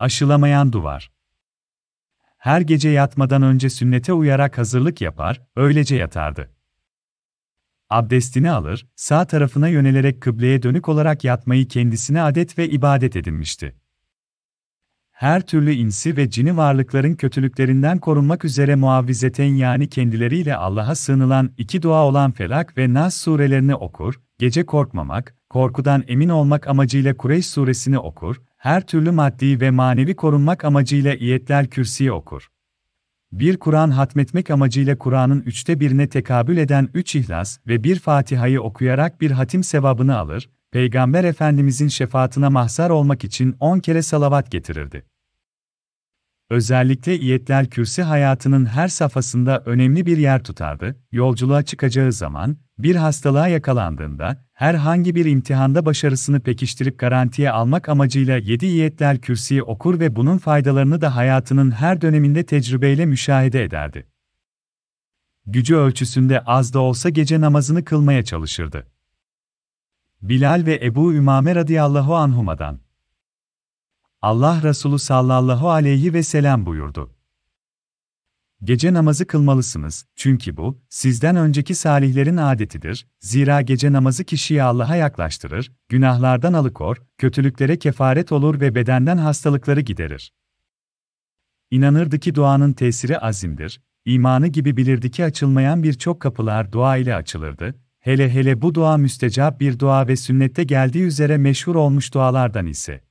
Aşılamayan duvar. Her gece yatmadan önce sünnete uyarak hazırlık yapar, öylece yatardı. Abdestini alır, sağ tarafına yönelerek kıbleye dönük olarak yatmayı kendisine adet ve ibadet edinmişti. Her türlü insi ve cini varlıkların kötülüklerinden korunmak üzere muavvizeten yani kendileriyle Allah'a sığınılan iki dua olan Felak ve Nas surelerini okur, gece korkmamak, korkudan emin olmak amacıyla Kureyş suresini okur, her türlü maddi ve manevi korunmak amacıyla İyetler kürsüye okur. Bir Kur'an hatmetmek amacıyla Kur'an'ın üçte birine tekabül eden üç ihlas ve bir Fatiha'yı okuyarak bir hatim sevabını alır, Peygamber Efendimizin şefaatine mahzar olmak için on kere salavat getirirdi. Özellikle İyetler Kürsi hayatının her safhasında önemli bir yer tutardı. Yolculuğa çıkacağı zaman, bir hastalığa yakalandığında, herhangi bir imtihanda başarısını pekiştirip garantiye almak amacıyla 7 İyetler Kürsi'yi okur ve bunun faydalarını da hayatının her döneminde tecrübeyle müşahede ederdi. Gücü ölçüsünde az da olsa gece namazını kılmaya çalışırdı. Bilal ve Ebu Ümame radıyallahu anhumadan Allah Resulü sallallahu aleyhi ve selam buyurdu. Gece namazı kılmalısınız, çünkü bu, sizden önceki salihlerin adetidir, zira gece namazı kişiyi Allah'a yaklaştırır, günahlardan alıkor, kötülüklere kefaret olur ve bedenden hastalıkları giderir. İnanırdı ki duanın tesiri azimdir, imanı gibi bilirdi ki açılmayan birçok kapılar dua ile açılırdı, hele hele bu dua müstecap bir dua ve sünnette geldiği üzere meşhur olmuş dualardan ise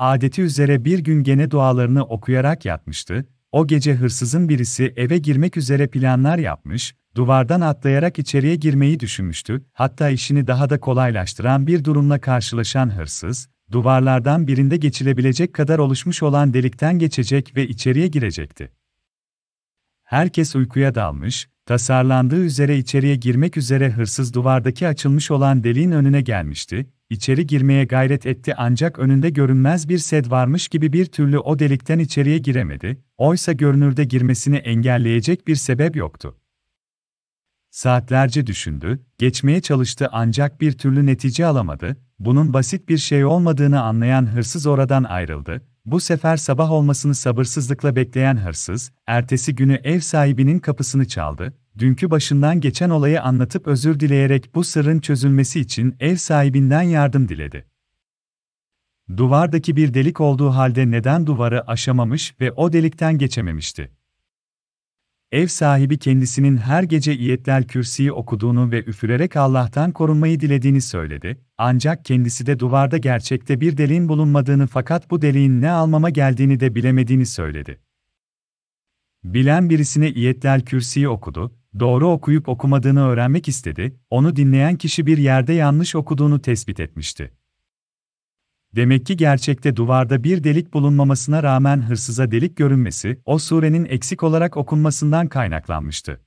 adeti üzere bir gün gene dualarını okuyarak yatmıştı, o gece hırsızın birisi eve girmek üzere planlar yapmış, duvardan atlayarak içeriye girmeyi düşünmüştü, hatta işini daha da kolaylaştıran bir durumla karşılaşan hırsız, duvarlardan birinde geçilebilecek kadar oluşmuş olan delikten geçecek ve içeriye girecekti. Herkes uykuya dalmış, tasarlandığı üzere içeriye girmek üzere hırsız duvardaki açılmış olan deliğin önüne gelmişti, İçeri girmeye gayret etti ancak önünde görünmez bir sed varmış gibi bir türlü o delikten içeriye giremedi, oysa görünürde girmesini engelleyecek bir sebep yoktu. Saatlerce düşündü, geçmeye çalıştı ancak bir türlü netice alamadı, bunun basit bir şey olmadığını anlayan hırsız oradan ayrıldı, bu sefer sabah olmasını sabırsızlıkla bekleyen hırsız, ertesi günü ev sahibinin kapısını çaldı, dünkü başından geçen olayı anlatıp özür dileyerek bu sırrın çözülmesi için ev sahibinden yardım diledi. Duvardaki bir delik olduğu halde neden duvarı aşamamış ve o delikten geçememişti? Ev sahibi kendisinin her gece İyetlel Kürsi'yi okuduğunu ve üfürerek Allah'tan korunmayı dilediğini söyledi, ancak kendisi de duvarda gerçekte bir deliğin bulunmadığını fakat bu deliğin ne almama geldiğini de bilemediğini söyledi. Bilen birisine İyetlel Kürsi'yi okudu, doğru okuyup okumadığını öğrenmek istedi, onu dinleyen kişi bir yerde yanlış okuduğunu tespit etmişti. Demek ki gerçekte duvarda bir delik bulunmamasına rağmen hırsıza delik görünmesi, o surenin eksik olarak okunmasından kaynaklanmıştı.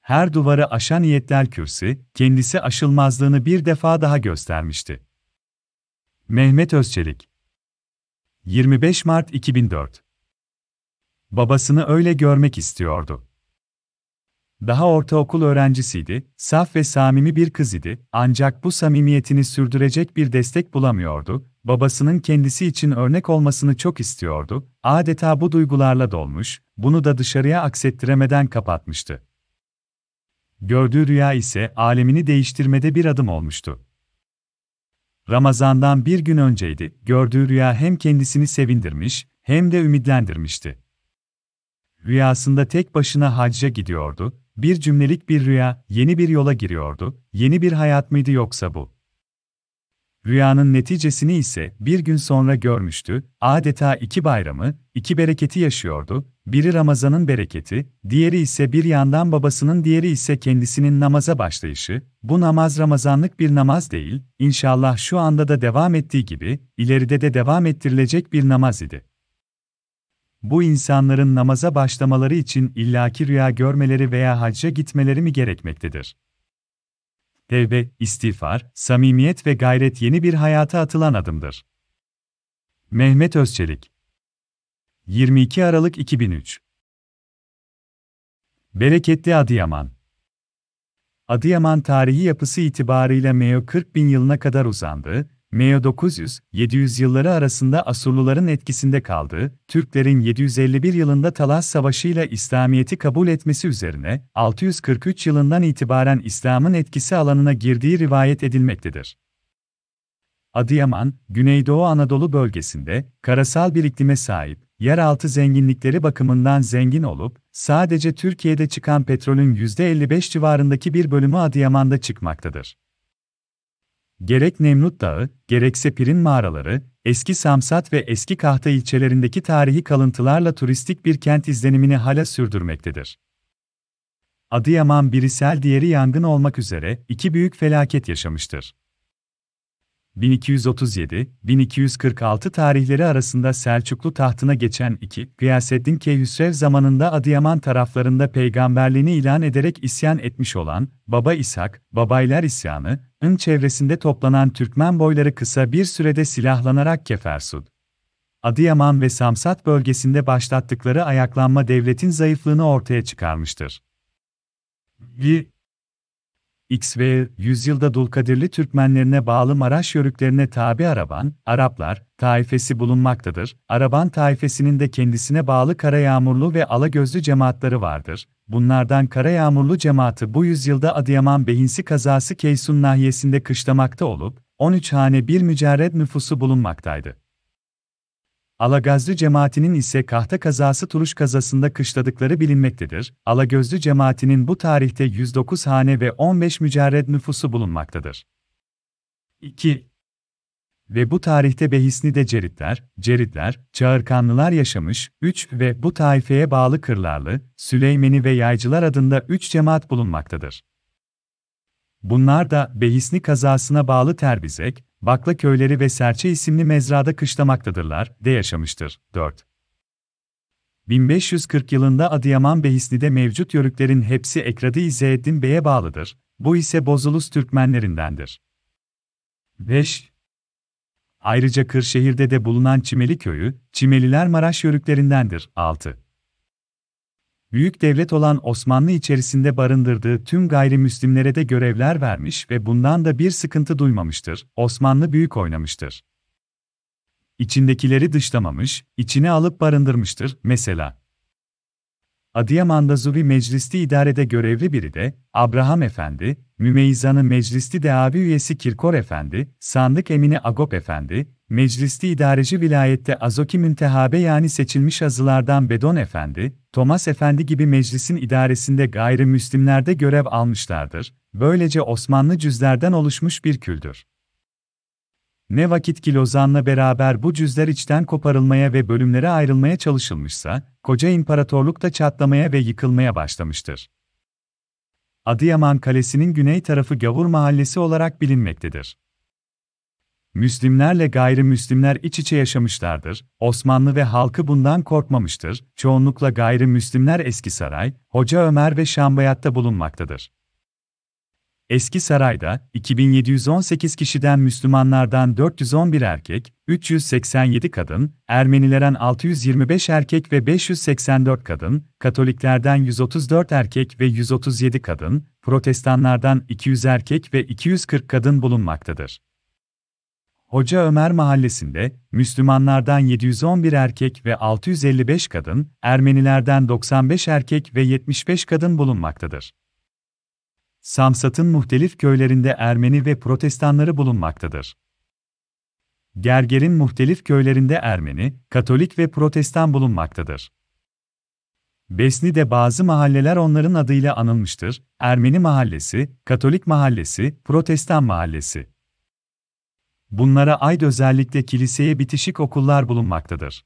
Her duvarı aşan niyetler kürsi, kendisi aşılmazlığını bir defa daha göstermişti. Mehmet Özçelik 25 Mart 2004 Babasını öyle görmek istiyordu. Daha ortaokul öğrencisiydi, saf ve samimi bir kız idi, ancak bu samimiyetini sürdürecek bir destek bulamıyordu, babasının kendisi için örnek olmasını çok istiyordu, adeta bu duygularla dolmuş, bunu da dışarıya aksettiremeden kapatmıştı. Gördüğü rüya ise alemini değiştirmede bir adım olmuştu. Ramazan'dan bir gün önceydi, gördüğü rüya hem kendisini sevindirmiş, hem de ümitlendirmişti. Rüyasında tek başına hacca gidiyordu, bir cümlelik bir rüya, yeni bir yola giriyordu, yeni bir hayat mıydı yoksa bu? Rüyanın neticesini ise bir gün sonra görmüştü, adeta iki bayramı, iki bereketi yaşıyordu, biri Ramazan'ın bereketi, diğeri ise bir yandan babasının diğeri ise kendisinin namaza başlayışı, bu namaz Ramazanlık bir namaz değil, inşallah şu anda da devam ettiği gibi, ileride de devam ettirilecek bir namaz idi. Bu insanların namaza başlamaları için illaki rüya görmeleri veya hacca gitmeleri mi gerekmektedir? Tevbe, istiğfar, samimiyet ve gayret yeni bir hayata atılan adımdır. Mehmet Özçelik 22 Aralık 2003 Bereketli Adıyaman Adıyaman tarihi yapısı itibarıyla Meo 40 bin yılına kadar uzandı, Meo 900-700 yılları arasında Asurluların etkisinde kaldığı, Türklerin 751 yılında Talas Savaşı ile İslamiyet'i kabul etmesi üzerine, 643 yılından itibaren İslam'ın etkisi alanına girdiği rivayet edilmektedir. Adıyaman, Güneydoğu Anadolu bölgesinde, karasal bir iklime sahip, yeraltı zenginlikleri bakımından zengin olup, sadece Türkiye'de çıkan petrolün %55 civarındaki bir bölümü Adıyaman'da çıkmaktadır. Gerek Nemrut Dağı, gerekse Pirin mağaraları, eski Samsat ve eski Kahta ilçelerindeki tarihi kalıntılarla turistik bir kent izlenimini hala sürdürmektedir. Adıyaman birisel diğeri yangın olmak üzere iki büyük felaket yaşamıştır. 1237-1246 tarihleri arasında Selçuklu tahtına geçen iki, Gıyaseddin Keyhüsrev zamanında Adıyaman taraflarında peygamberliğini ilan ederek isyan etmiş olan, Baba İshak, Babaylar isyanı, ın çevresinde toplanan Türkmen boyları kısa bir sürede silahlanarak Kefersud, Adıyaman ve Samsat bölgesinde başlattıkları ayaklanma devletin zayıflığını ortaya çıkarmıştır. 1. XV yüzyılda Dulkadirli Türkmenlerine bağlı Maraş yörüklerine tabi Araban, Araplar, taifesi bulunmaktadır. Araban taifesinin de kendisine bağlı kara yağmurlu ve ala alagözlü cemaatleri vardır. Bunlardan kara yağmurlu cemaati bu yüzyılda Adıyaman Behinsi kazası Keysun nahiyesinde kışlamakta olup, 13 hane bir mücerred nüfusu bulunmaktaydı. Alagözlü cemaatinin ise kahta kazası Tuluş kazasında kışladıkları bilinmektedir. Alagözlü cemaatinin bu tarihte 109 hane ve 15 mücerred nüfusu bulunmaktadır. 2. Ve bu tarihte Behisni de Ceritler, Ceritler, Çağırkanlılar yaşamış, 3 ve bu taifeye bağlı Kırlarlı, Süleymeni ve Yaycılar adında 3 cemaat bulunmaktadır. Bunlar da Behisni kazasına bağlı Terbizek, Bakla köyleri ve Serçe isimli mezrada kışlamaktadırlar, de yaşamıştır. 4. 1540 yılında Adıyaman Behisli'de mevcut yörüklerin hepsi ekradı İzzeeddin Bey'e bağlıdır, bu ise Bozulus Türkmenlerindendir. 5. Ayrıca Kırşehir'de de bulunan Çimeli köyü, Çimeliler Maraş yörüklerindendir. 6 büyük devlet olan Osmanlı içerisinde barındırdığı tüm gayrimüslimlere de görevler vermiş ve bundan da bir sıkıntı duymamıştır. Osmanlı büyük oynamıştır. İçindekileri dışlamamış, içine alıp barındırmıştır. Mesela Adıyaman'da Zuvi Meclisti idarede görevli biri de, Abraham Efendi, Mümeyzan'ı Meclisli Deavi üyesi Kirkor Efendi, Sandık Emini Agop Efendi, Mecliste idareci vilayette Azoki Müntehabe yani seçilmiş azılardan Bedon Efendi, Thomas Efendi gibi meclisin idaresinde gayrimüslimlerde görev almışlardır, böylece Osmanlı cüzlerden oluşmuş bir küldür. Ne vakit ki Lozan'la beraber bu cüzler içten koparılmaya ve bölümlere ayrılmaya çalışılmışsa, koca imparatorluk da çatlamaya ve yıkılmaya başlamıştır. Adıyaman Kalesi'nin güney tarafı Gavur Mahallesi olarak bilinmektedir. Müslimlerle gayrimüslimler iç içe yaşamışlardır, Osmanlı ve halkı bundan korkmamıştır, çoğunlukla gayrimüslimler Eski Saray, Hoca Ömer ve Şambayat'ta bulunmaktadır. Eski Saray'da 2718 kişiden Müslümanlardan 411 erkek, 387 kadın, Ermenilerden 625 erkek ve 584 kadın, Katoliklerden 134 erkek ve 137 kadın, Protestanlardan 200 erkek ve 240 kadın bulunmaktadır. Hoca Ömer mahallesinde, Müslümanlardan 711 erkek ve 655 kadın, Ermenilerden 95 erkek ve 75 kadın bulunmaktadır. Samsat'ın muhtelif köylerinde Ermeni ve Protestanları bulunmaktadır. Gerger'in muhtelif köylerinde Ermeni, Katolik ve Protestan bulunmaktadır. Besni'de bazı mahalleler onların adıyla anılmıştır, Ermeni Mahallesi, Katolik Mahallesi, Protestan Mahallesi. Bunlara ait özellikle kiliseye bitişik okullar bulunmaktadır.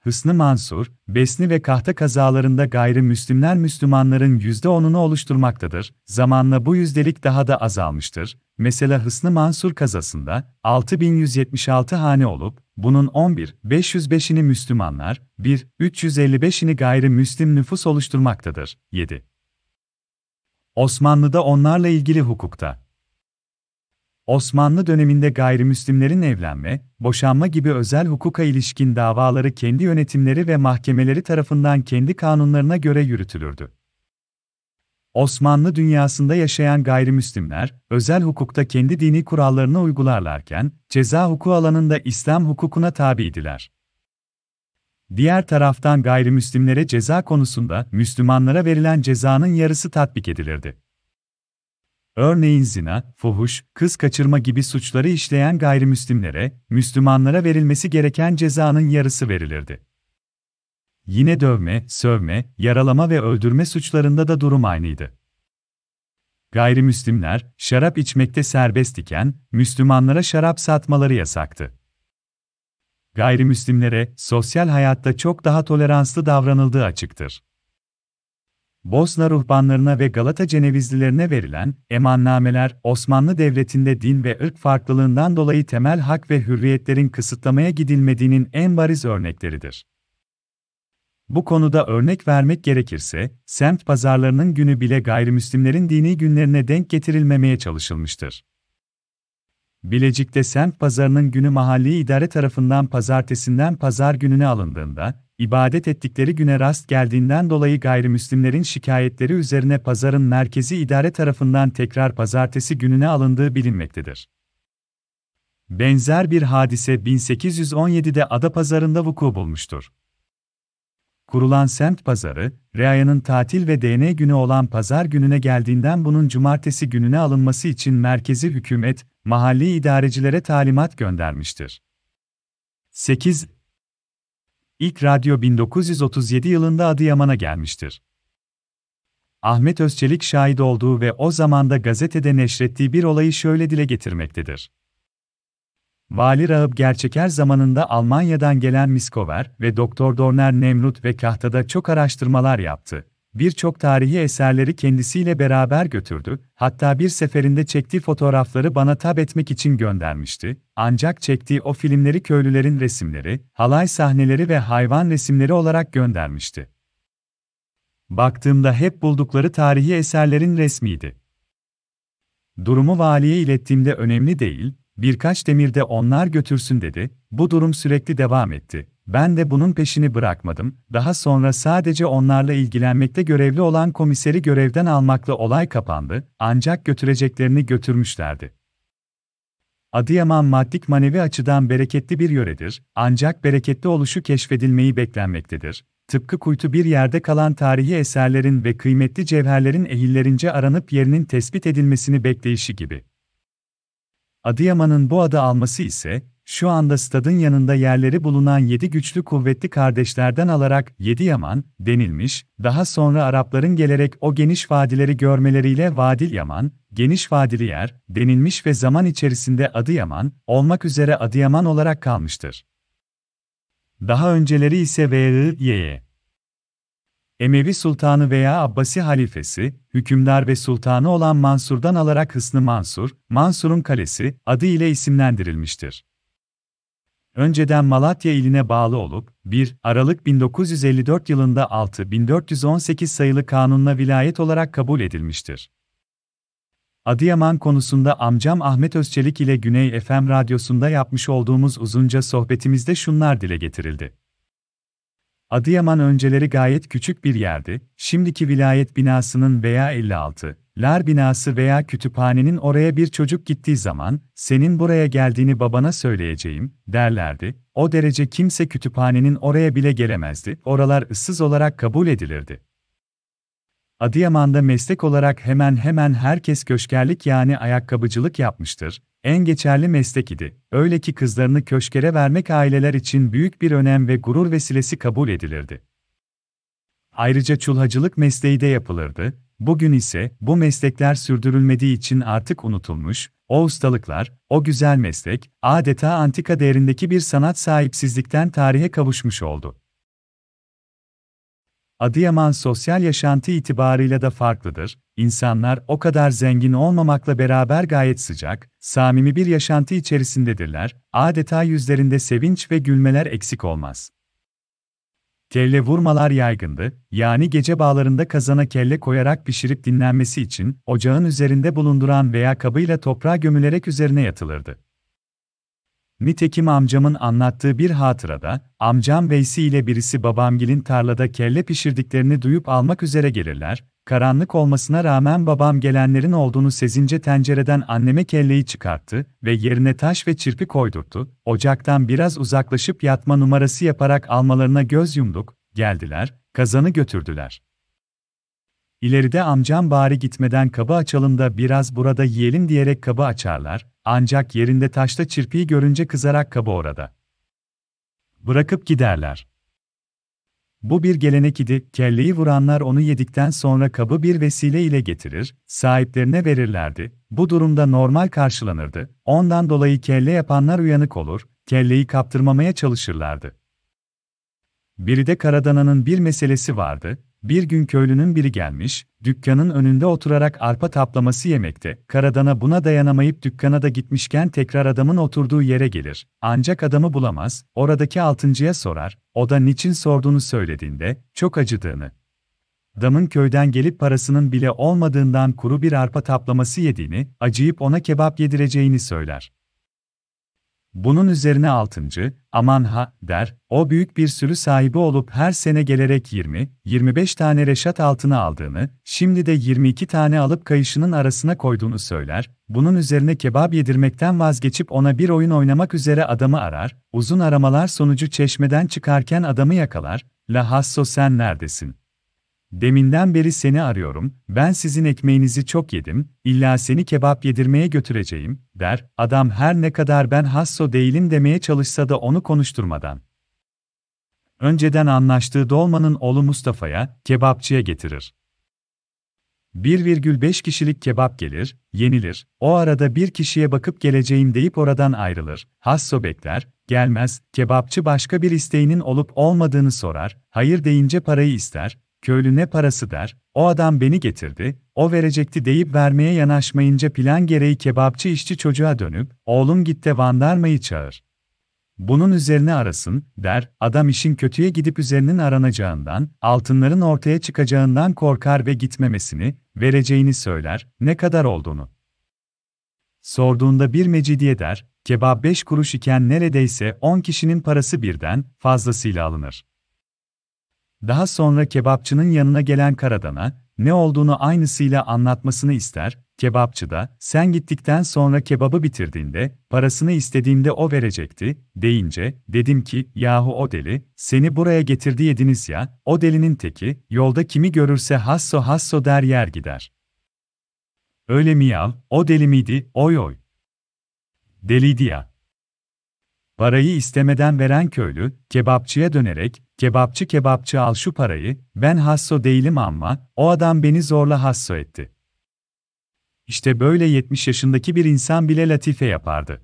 Hısnı Mansur, Besni ve Kahta kazalarında gayrimüslimler Müslümanların %10'unu oluşturmaktadır, zamanla bu yüzdelik daha da azalmıştır. Mesela Hısnı Mansur kazasında 6176 hane olup, bunun 11.505'ini Müslümanlar, 1.355'ini gayrimüslim nüfus oluşturmaktadır. 7. Osmanlı'da onlarla ilgili hukukta Osmanlı döneminde gayrimüslimlerin evlenme, boşanma gibi özel hukuka ilişkin davaları kendi yönetimleri ve mahkemeleri tarafından kendi kanunlarına göre yürütülürdü. Osmanlı dünyasında yaşayan gayrimüslimler, özel hukukta kendi dini kurallarını uygularlarken, ceza hukuku alanında İslam hukukuna tabiydiler. Diğer taraftan gayrimüslimlere ceza konusunda Müslümanlara verilen cezanın yarısı tatbik edilirdi. Örneğin zina, fuhuş, kız kaçırma gibi suçları işleyen gayrimüslimlere, Müslümanlara verilmesi gereken cezanın yarısı verilirdi. Yine dövme, sövme, yaralama ve öldürme suçlarında da durum aynıydı. Gayrimüslimler, şarap içmekte serbest iken, Müslümanlara şarap satmaları yasaktı. Gayrimüslimlere, sosyal hayatta çok daha toleranslı davranıldığı açıktır. Bosna ruhbanlarına ve Galata Cenevizlilerine verilen emannameler Osmanlı Devleti'nde din ve ırk farklılığından dolayı temel hak ve hürriyetlerin kısıtlamaya gidilmediğinin en bariz örnekleridir. Bu konuda örnek vermek gerekirse, semt pazarlarının günü bile gayrimüslimlerin dini günlerine denk getirilmemeye çalışılmıştır. Bilecik'te semt pazarının günü mahalli idare tarafından pazartesinden pazar gününe alındığında, ibadet ettikleri güne rast geldiğinden dolayı gayrimüslimlerin şikayetleri üzerine pazarın merkezi idare tarafından tekrar pazartesi gününe alındığı bilinmektedir. Benzer bir hadise 1817'de Ada pazarında vuku bulmuştur. Kurulan semt pazarı, Reaya'nın tatil ve DNA günü olan pazar gününe geldiğinden bunun cumartesi gününe alınması için merkezi hükümet, mahalli idarecilere talimat göndermiştir. 8. İlk radyo 1937 yılında Adıyaman'a gelmiştir. Ahmet Özçelik şahit olduğu ve o zamanda gazetede neşrettiği bir olayı şöyle dile getirmektedir. Vali Rahip Gerçeker zamanında Almanya'dan gelen Miskover ve Doktor Dorner Nemrut ve Kahta'da çok araştırmalar yaptı. Birçok tarihi eserleri kendisiyle beraber götürdü, hatta bir seferinde çektiği fotoğrafları bana tab etmek için göndermişti, ancak çektiği o filmleri köylülerin resimleri, halay sahneleri ve hayvan resimleri olarak göndermişti. Baktığımda hep buldukları tarihi eserlerin resmiydi. Durumu valiye ilettiğimde önemli değil, birkaç demirde onlar götürsün dedi, bu durum sürekli devam etti. Ben de bunun peşini bırakmadım, daha sonra sadece onlarla ilgilenmekte görevli olan komiseri görevden almakla olay kapandı, ancak götüreceklerini götürmüşlerdi. Adıyaman maddik manevi açıdan bereketli bir yöredir, ancak bereketli oluşu keşfedilmeyi beklenmektedir. Tıpkı kuytu bir yerde kalan tarihi eserlerin ve kıymetli cevherlerin ehillerince aranıp yerinin tespit edilmesini bekleyişi gibi. Adıyaman'ın bu adı alması ise, şu anda stadın yanında yerleri bulunan 7 güçlü kuvvetli kardeşlerden alarak 7 Yaman denilmiş, daha sonra Arapların gelerek o geniş vadileri görmeleriyle Vadil Yaman, geniş vadili yer denilmiş ve zaman içerisinde Adıyaman olmak üzere Adıyaman olarak kalmıştır. Daha önceleri ise Ve'ye Emevi sultanı veya Abbasi halifesi, hükümdar ve sultanı olan Mansur'dan alarak Hısnı Mansur, Mansur'un kalesi adı ile isimlendirilmiştir önceden Malatya iline bağlı olup, 1 Aralık 1954 yılında 6418 sayılı kanunla vilayet olarak kabul edilmiştir. Adıyaman konusunda amcam Ahmet Özçelik ile Güney FM radyosunda yapmış olduğumuz uzunca sohbetimizde şunlar dile getirildi. Adıyaman önceleri gayet küçük bir yerdi, şimdiki vilayet binasının veya 56, lar binası veya kütüphanenin oraya bir çocuk gittiği zaman, senin buraya geldiğini babana söyleyeceğim, derlerdi, o derece kimse kütüphanenin oraya bile gelemezdi, oralar ıssız olarak kabul edilirdi. Adıyaman'da meslek olarak hemen hemen herkes köşkerlik yani ayakkabıcılık yapmıştır, en geçerli meslek idi, öyle ki kızlarını köşkere vermek aileler için büyük bir önem ve gurur vesilesi kabul edilirdi. Ayrıca çulhacılık mesleği de yapılırdı, Bugün ise bu meslekler sürdürülmediği için artık unutulmuş, o ustalıklar, o güzel meslek, adeta antika değerindeki bir sanat sahipsizlikten tarihe kavuşmuş oldu. Adıyaman sosyal yaşantı itibarıyla da farklıdır. İnsanlar o kadar zengin olmamakla beraber gayet sıcak, samimi bir yaşantı içerisindedirler. Adeta yüzlerinde sevinç ve gülmeler eksik olmaz. Kelle vurmalar yaygındı, yani gece bağlarında kazana kelle koyarak pişirip dinlenmesi için, ocağın üzerinde bulunduran veya kabıyla toprağa gömülerek üzerine yatılırdı. Nitekim amcamın anlattığı bir hatırada, amcam Veysi ile birisi babamgilin tarlada kelle pişirdiklerini duyup almak üzere gelirler, Karanlık olmasına rağmen babam gelenlerin olduğunu sezince tencereden anneme kelleyi çıkarttı ve yerine taş ve çirpi koydurttu. Ocaktan biraz uzaklaşıp yatma numarası yaparak almalarına göz yumduk, geldiler, kazanı götürdüler. İleride amcam bari gitmeden kabı açalım da biraz burada yiyelim diyerek kabı açarlar, ancak yerinde taşta çirpiyi görünce kızarak kabı orada. Bırakıp giderler. Bu bir gelenek idi, kelleyi vuranlar onu yedikten sonra kabı bir vesile ile getirir, sahiplerine verirlerdi. Bu durumda normal karşılanırdı. Ondan dolayı kelle yapanlar uyanık olur, kelleyi kaptırmamaya çalışırlardı. Biri de karadananın bir meselesi vardı, bir gün köylünün biri gelmiş, dükkanın önünde oturarak arpa taplaması yemekte. Karadana buna dayanamayıp dükkana da gitmişken tekrar adamın oturduğu yere gelir. Ancak adamı bulamaz, oradaki altıncıya sorar, o da niçin sorduğunu söylediğinde, çok acıdığını. Damın köyden gelip parasının bile olmadığından kuru bir arpa taplaması yediğini, acıyıp ona kebap yedireceğini söyler. Bunun üzerine altıncı, aman ha, der, o büyük bir sürü sahibi olup her sene gelerek 20-25 tane reşat altını aldığını, şimdi de 22 tane alıp kayışının arasına koyduğunu söyler, bunun üzerine kebap yedirmekten vazgeçip ona bir oyun oynamak üzere adamı arar, uzun aramalar sonucu çeşmeden çıkarken adamı yakalar, lahassa sen neredesin? Deminden beri seni arıyorum, ben sizin ekmeğinizi çok yedim, illa seni kebap yedirmeye götüreceğim, der, adam her ne kadar ben hasso değilim demeye çalışsa da onu konuşturmadan. Önceden anlaştığı dolmanın oğlu Mustafa'ya, kebapçıya getirir. 1,5 kişilik kebap gelir, yenilir, o arada bir kişiye bakıp geleceğim deyip oradan ayrılır. Hasso bekler, gelmez, kebapçı başka bir isteğinin olup olmadığını sorar, hayır deyince parayı ister, köylü ne parası der, o adam beni getirdi, o verecekti deyip vermeye yanaşmayınca plan gereği kebapçı işçi çocuğa dönüp, oğlum git de vandarmayı çağır. Bunun üzerine arasın, der, adam işin kötüye gidip üzerinin aranacağından, altınların ortaya çıkacağından korkar ve gitmemesini, vereceğini söyler, ne kadar olduğunu. Sorduğunda bir mecidiye der, kebap 5 kuruş iken neredeyse 10 kişinin parası birden, fazlasıyla alınır. Daha sonra kebapçının yanına gelen karadana, ne olduğunu aynısıyla anlatmasını ister, kebapçı da, sen gittikten sonra kebabı bitirdiğinde, parasını istediğimde o verecekti, deyince, dedim ki, yahu o deli, seni buraya getirdi yediniz ya, o delinin teki, yolda kimi görürse hasso hasso der yer gider. Öyle mi yav, o deli miydi, oy oy. Deliydi ya. Parayı istemeden veren köylü, kebapçıya dönerek, kebapçı kebapçı al şu parayı, ben hasso değilim ama, o adam beni zorla hasso etti. İşte böyle 70 yaşındaki bir insan bile latife yapardı.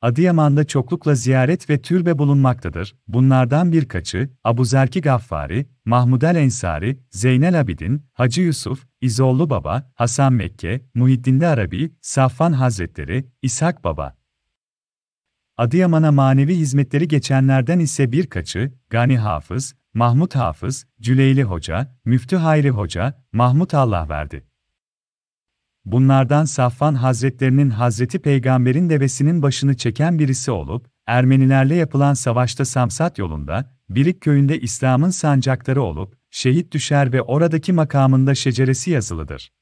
Adıyaman'da çoklukla ziyaret ve türbe bulunmaktadır. Bunlardan birkaçı, Zerki Gaffari, Mahmudel Ensari, Zeynel Abidin, Hacı Yusuf, İzollu Baba, Hasan Mekke, Muhiddin Arabi, Safvan Hazretleri, İshak Baba. Adıyaman'a manevi hizmetleri geçenlerden ise birkaçı, Gani Hafız, Mahmut Hafız, Cüleyli Hoca, Müftü Hayri Hoca, Mahmut Allah verdi. Bunlardan Safvan Hazretlerinin Hazreti Peygamber'in devesinin başını çeken birisi olup, Ermenilerle yapılan savaşta Samsat yolunda, Birik köyünde İslam'ın sancakları olup, şehit düşer ve oradaki makamında şeceresi yazılıdır.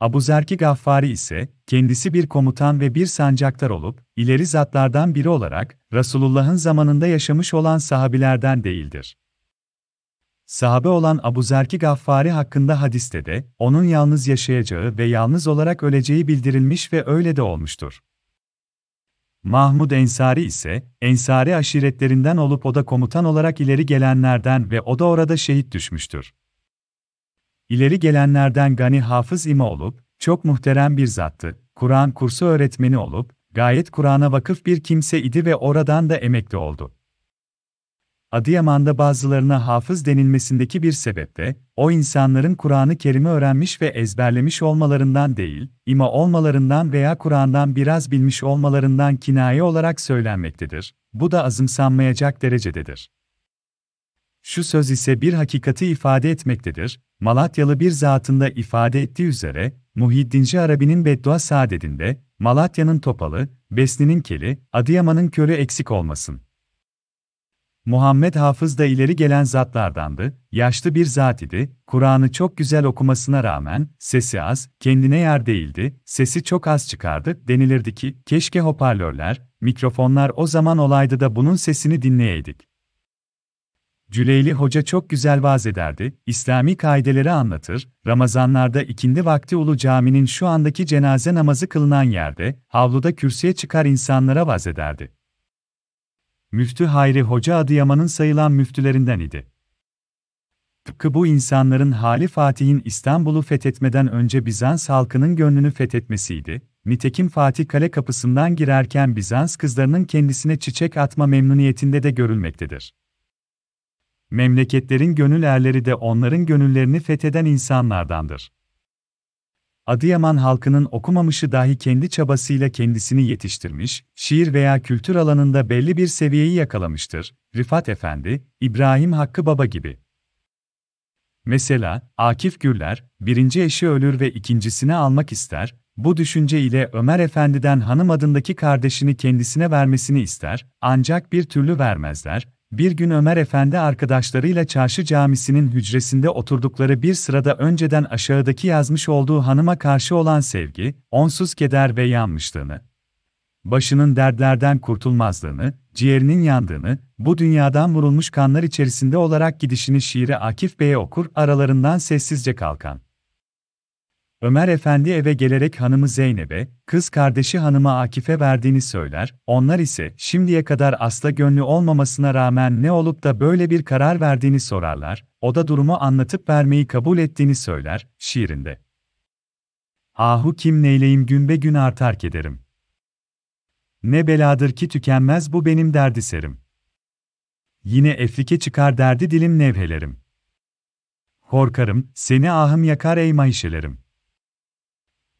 Abuzerki Gaffari ise, kendisi bir komutan ve bir sancaktar olup, ileri zatlardan biri olarak, Resulullah'ın zamanında yaşamış olan sahabilerden değildir. Sahabe olan Abuzerki Gaffari hakkında hadiste de, onun yalnız yaşayacağı ve yalnız olarak öleceği bildirilmiş ve öyle de olmuştur. Mahmud Ensari ise, Ensari aşiretlerinden olup o da komutan olarak ileri gelenlerden ve o da orada şehit düşmüştür. İleri gelenlerden Gani Hafız İma olup, çok muhterem bir zattı, Kur'an kursu öğretmeni olup, gayet Kur'an'a vakıf bir kimse idi ve oradan da emekli oldu. Adıyaman'da bazılarına hafız denilmesindeki bir sebep de, o insanların Kur'anı Kerim'i öğrenmiş ve ezberlemiş olmalarından değil, ima olmalarından veya Kur'an'dan biraz bilmiş olmalarından kinaye olarak söylenmektedir. Bu da azımsanmayacak derecededir. Şu söz ise bir hakikati ifade etmektedir. Malatyalı bir zatında ifade ettiği üzere, Muhiddinci Arabi'nin beddua saadetinde, Malatya'nın topalı, Besni'nin keli, Adıyaman'ın körü eksik olmasın. Muhammed Hafız da ileri gelen zatlardandı, yaşlı bir zat idi, Kur'an'ı çok güzel okumasına rağmen, sesi az, kendine yer değildi, sesi çok az çıkardı, denilirdi ki, keşke hoparlörler, mikrofonlar o zaman olaydı da bunun sesini dinleyeydik. Cüleyli Hoca çok güzel vaz ederdi, İslami kaideleri anlatır, Ramazanlarda ikindi vakti Ulu Cami'nin şu andaki cenaze namazı kılınan yerde, havluda kürsüye çıkar insanlara vaz ederdi. Müftü Hayri Hoca Adıyaman'ın sayılan müftülerinden idi. Tıpkı bu insanların hali Fatih'in İstanbul'u fethetmeden önce Bizans halkının gönlünü fethetmesiydi, nitekim Fatih kale kapısından girerken Bizans kızlarının kendisine çiçek atma memnuniyetinde de görülmektedir. Memleketlerin gönül erleri de onların gönüllerini fetheden insanlardandır. Adıyaman halkının okumamışı dahi kendi çabasıyla kendisini yetiştirmiş, şiir veya kültür alanında belli bir seviyeyi yakalamıştır, Rifat Efendi, İbrahim Hakkı Baba gibi. Mesela, Akif Gürler, birinci eşi ölür ve ikincisini almak ister, bu düşünce ile Ömer Efendi'den hanım adındaki kardeşini kendisine vermesini ister, ancak bir türlü vermezler, bir gün Ömer Efendi arkadaşlarıyla çarşı camisinin hücresinde oturdukları bir sırada önceden aşağıdaki yazmış olduğu hanıma karşı olan sevgi, onsuz keder ve yanmışlığını, başının dertlerden kurtulmazlığını, ciğerinin yandığını, bu dünyadan vurulmuş kanlar içerisinde olarak gidişini şiiri Akif Bey'e okur aralarından sessizce kalkan. Ömer Efendi eve gelerek hanımı Zeynep'e, kız kardeşi hanıma Akif'e verdiğini söyler, onlar ise şimdiye kadar asla gönlü olmamasına rağmen ne olup da böyle bir karar verdiğini sorarlar, o da durumu anlatıp vermeyi kabul ettiğini söyler, şiirinde. Ahu kim neyleyim gün be gün artar kederim. Ne beladır ki tükenmez bu benim derdi serim. Yine efrike çıkar derdi dilim nevhelerim. Korkarım, seni ahım yakar ey mahişelerim.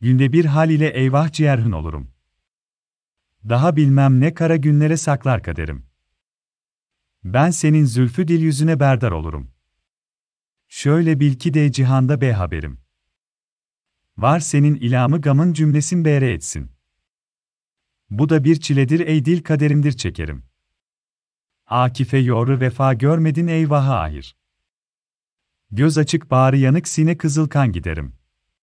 Günde bir hal ile eyvah ciğerhın olurum. Daha bilmem ne kara günlere saklar kaderim. Ben senin zülfü dil yüzüne berdar olurum. Şöyle bil ki de cihanda be haberim. Var senin ilamı gamın cümlesin bere etsin. Bu da bir çiledir ey dil kaderimdir çekerim. Akife yoru vefa görmedin eyvaha ahir. Göz açık bağrı yanık sine kızıl kan giderim.